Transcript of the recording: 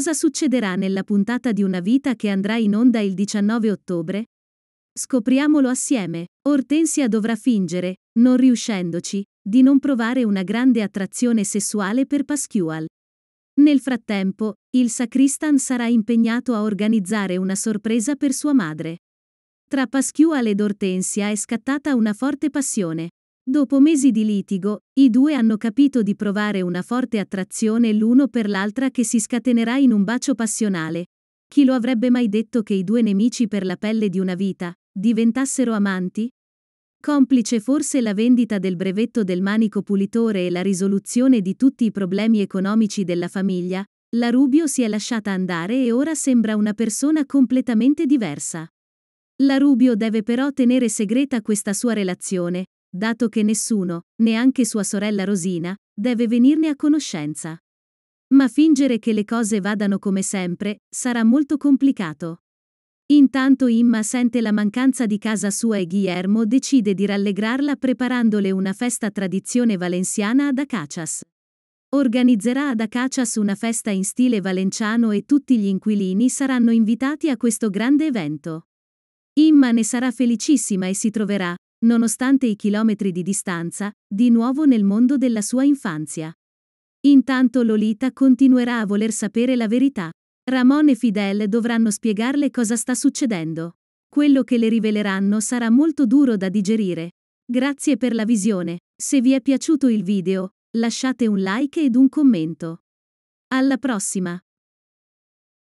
Cosa succederà nella puntata di Una vita che andrà in onda il 19 ottobre? Scopriamolo assieme. Ortensia dovrà fingere, non riuscendoci, di non provare una grande attrazione sessuale per Pasquale. Nel frattempo, il sacristan sarà impegnato a organizzare una sorpresa per sua madre. Tra Pasquale ed Ortensia è scattata una forte passione. Dopo mesi di litigo, i due hanno capito di provare una forte attrazione l'uno per l'altra che si scatenerà in un bacio passionale. Chi lo avrebbe mai detto che i due nemici per la pelle di una vita diventassero amanti? Complice forse la vendita del brevetto del manico pulitore e la risoluzione di tutti i problemi economici della famiglia, la Rubio si è lasciata andare e ora sembra una persona completamente diversa. La Rubio deve però tenere segreta questa sua relazione, dato che nessuno, neanche sua sorella Rosina, deve venirne a conoscenza. Ma fingere che le cose vadano come sempre sarà molto complicato. Intanto Imma sente la mancanza di casa sua e Guillermo decide di rallegrarla preparandole una festa tradizione valenciana ad Acacias. Organizzerà ad Acacias una festa in stile valenciano e tutti gli inquilini saranno invitati a questo grande evento. Imma ne sarà felicissima e si troverà, nonostante i chilometri di distanza, di nuovo nel mondo della sua infanzia. Intanto Lolita continuerà a voler sapere la verità. Ramon e Fidel dovranno spiegarle cosa sta succedendo. Quello che le riveleranno sarà molto duro da digerire. Grazie per la visione. Se vi è piaciuto il video, lasciate un like ed un commento. Alla prossima!